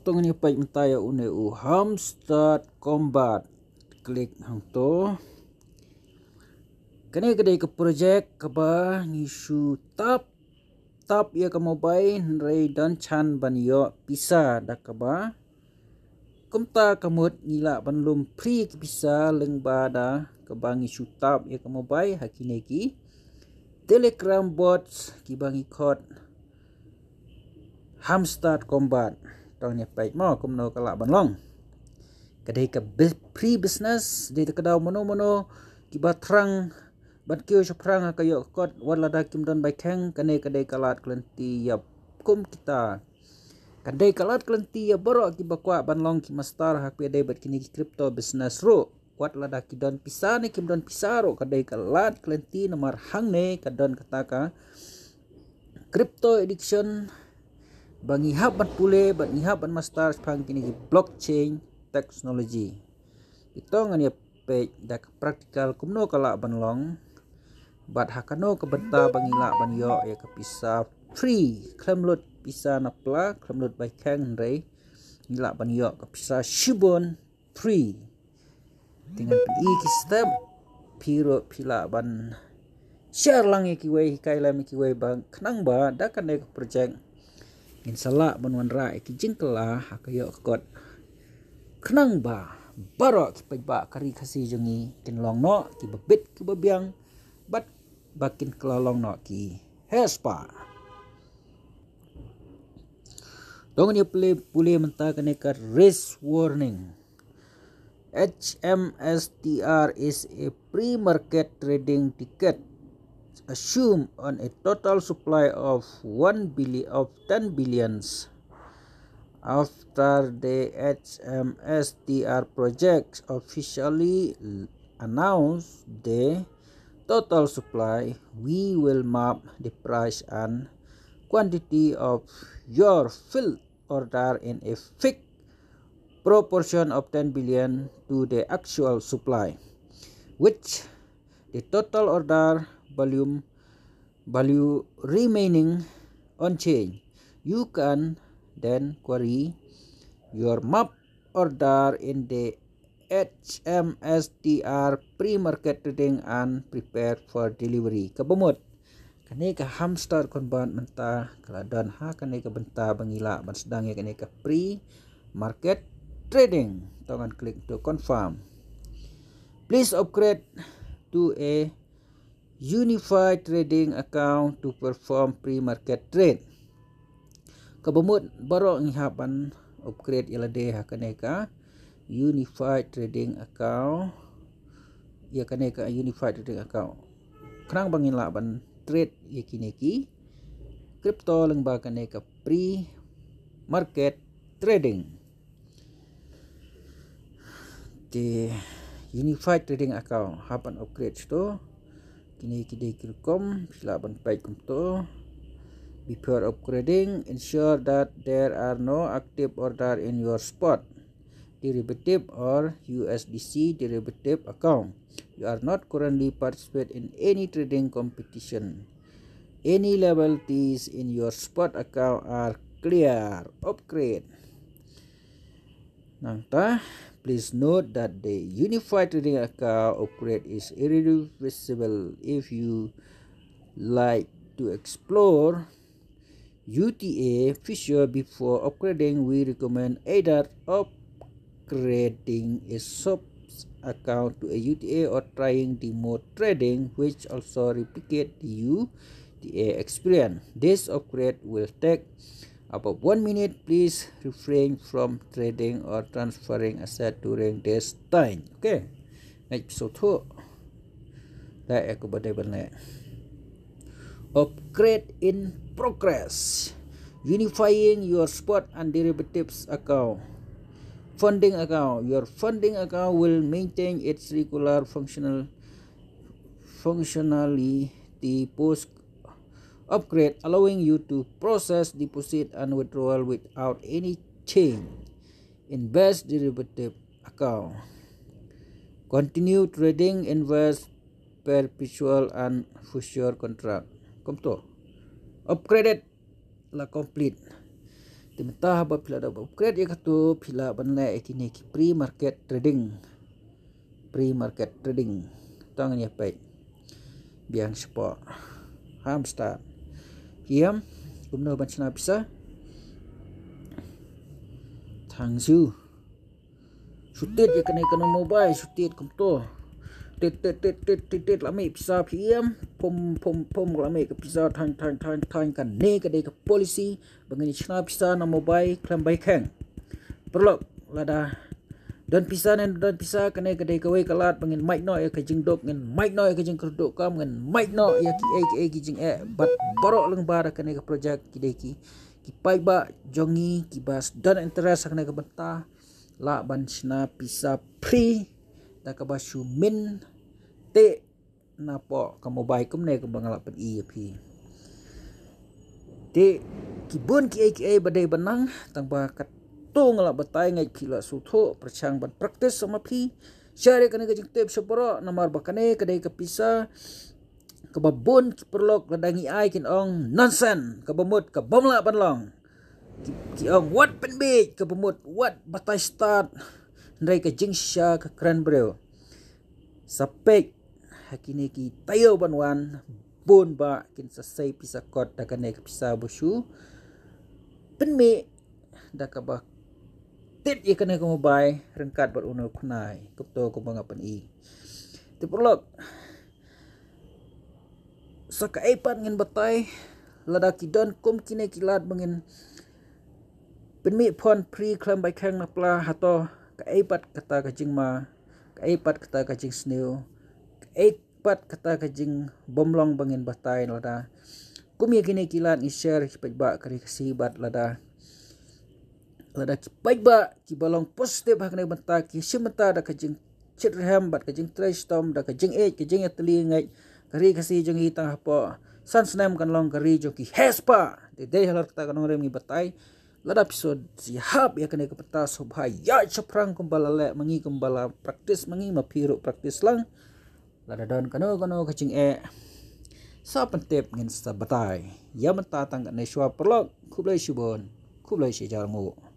tong ni pai mentai une u hamstad combat klik hangto. to kene kedai ke projek ke ba ngisu tap tap ya ke mobile rei dan chan ban yo pisa da ke ba kumta kamut ngila ban lum pri ke pisa leng ba da ke ba ngisu tap ya ke mobile hakine ki telegram bots ki bangi kod Hamstad Combat tong ni pai mo kum no kala ban long kadai ke pre business di te kedau mono mono ki ba trang ban kyo sho prang ka yo kot wan la da kim don bai keng kane kadai kalat klenti ya kum kita kadai kalat klenti ya boro ki ba kwa ban long ki master hak pe dai bat kini ki crypto business ro kuat lada kidon pisa ne kidon pisaro kadai kalat klenti nomor hang ne kadon kataka crypto addiction Bangihap ban pule, bangihap ban master sepang kini di blockchain teknologi. Itu ngan ya pek dak praktikal kumno kala ban long. Bat hakano ke beta bangila ban yo ya ke pisa free. Klem lut pisa napla, klem lut bai kang re. Ngila ban yo ke pisa shibon free. Dengan pi ki step piro pila ban share lang ya kiwe kailam kiwe bang kenang ba dak kan ke project insala banuan ra iki jingkela aku yo kot kenang ba baro ki pa kari kasi jengi kin long no ki bebit ki bebiang bat bakin kela long no ki hespa dong ni pule pule menta kene ka risk warning HMSTR is a pre-market trading ticket assume on a total supply of 1 billion of 10 billions after the HMSDR project officially announced the total supply we will map the price and quantity of your fill order in a fixed proportion of 10 billion to the actual supply which the total order volume value remaining on chain you can then query your map order in the HMSDR pre market trading and prepare for delivery ke pemut ke hamster konban menta keladan ha kene ke benta bengila ban sedang ya kene ke pre market trading tongan klik to confirm please upgrade to a unified trading account to perform pre-market trade. Kebumut baru ingatkan upgrade yang ada hakaneka unified trading account ya kaneka unified trading account. Kenang bangin lah ban trade kini kineki crypto lengba kaneka pre-market trading. Di unified trading account hapan upgrade tu kini silaban page before upgrading ensure that there are no active order in your spot derivative or USDC derivative account you are not currently participate in any trading competition any liabilities in your spot account are clear upgrade นั่นตา Please note that the unified trading account upgrade is irreversible. If you like to explore UTA feature before upgrading, we recommend either upgrading a sub account to a UTA or trying demo trading which also replicate the UTA experience. This upgrade will take about one minute, please refrain from trading or transferring asset during this time. Okay. Next, so two. Like accommodable net. Upgrade in progress. Unifying your spot and derivatives account. Funding account. Your funding account will maintain its regular functional functionality post upgrade allowing you to process deposit and withdrawal without any change in best derivative account continue trading invest perpetual and future contract Komto. upgraded la complete diminta apabila ada upgrade ya kata bila benar ini ke pre market trading pre market trading tangannya baik biang sepak Hamster kiếm cũng nơi bàn chân áp sơ thằng dư chú tiết cái này cái mobile chú tiết cũng to tiết tiết tiết tiết tiết tiết là mấy pizza kiếm phom phom phom là mấy cái pizza thằng thằng thằng thằng cái này cái này cái policy bằng cái chân áp sơ nó mobile làm bay khang Perlu lada dan pisah dan dan pisah kena kedai kawai kelat pengen mike no ya kejing dok pengen mike no ya kejing kerduk kam ngin mic no ya ki ek ek kejing eh bat borok leng barak kena ke projek kidai ki ki pai ba jongi ki bas dan interest kena ke beta la ban sina pisah pri da ka basu min te na po ka kau kum ne ke bangala pen i pi ki bun ki ek ek badai benang tang ba to ngala batai ngai phila su tho prachang ban practice sama phi share kane ga jing tep shopara namar bakane kade ka pisa kebabun perlok ladangi ai kin ong nonsen kebemut kebomla banlong ki ong what pen be kebemut what batai start ndai ka jing sha ka kran breo sapek hakine ki tayo banwan bon ba kin sa sai pisa kot da kane ka pisa bushu pen me da ka tit ye kena ko mobai rengkat bat uno knai kupto ko bang apan i e. ti perlok saka epat ngin batai ladaki don kum kine kilat mengin pen mi phon pri klam bai khang na pla hato ka epat kata ka jing ma ka epat kata ka jing snew ka epat kata ka jing bomlong bangin batai lada kum ye kine kilat ngi share kipat ba kari kasi bat lada ada ki baik ba ki balong positif ba kena menta ki semeta da ka jing chitrham bat ka jing trash tom da ka jing ej ka jing atli ngai kari kasi jing hita apa san snam kan long kari jo ki hespa de de halar kata kan ngare mi batai lada episode si hab ya kena kepeta subha ya chaprang kumbala le mangi kumbala praktis mangi mapiro praktis lang lada don kanu kanu ka jing e sa pentep ngin sa batai ya menta tang ne shwa perlok kublai shubon kublai shi jarmu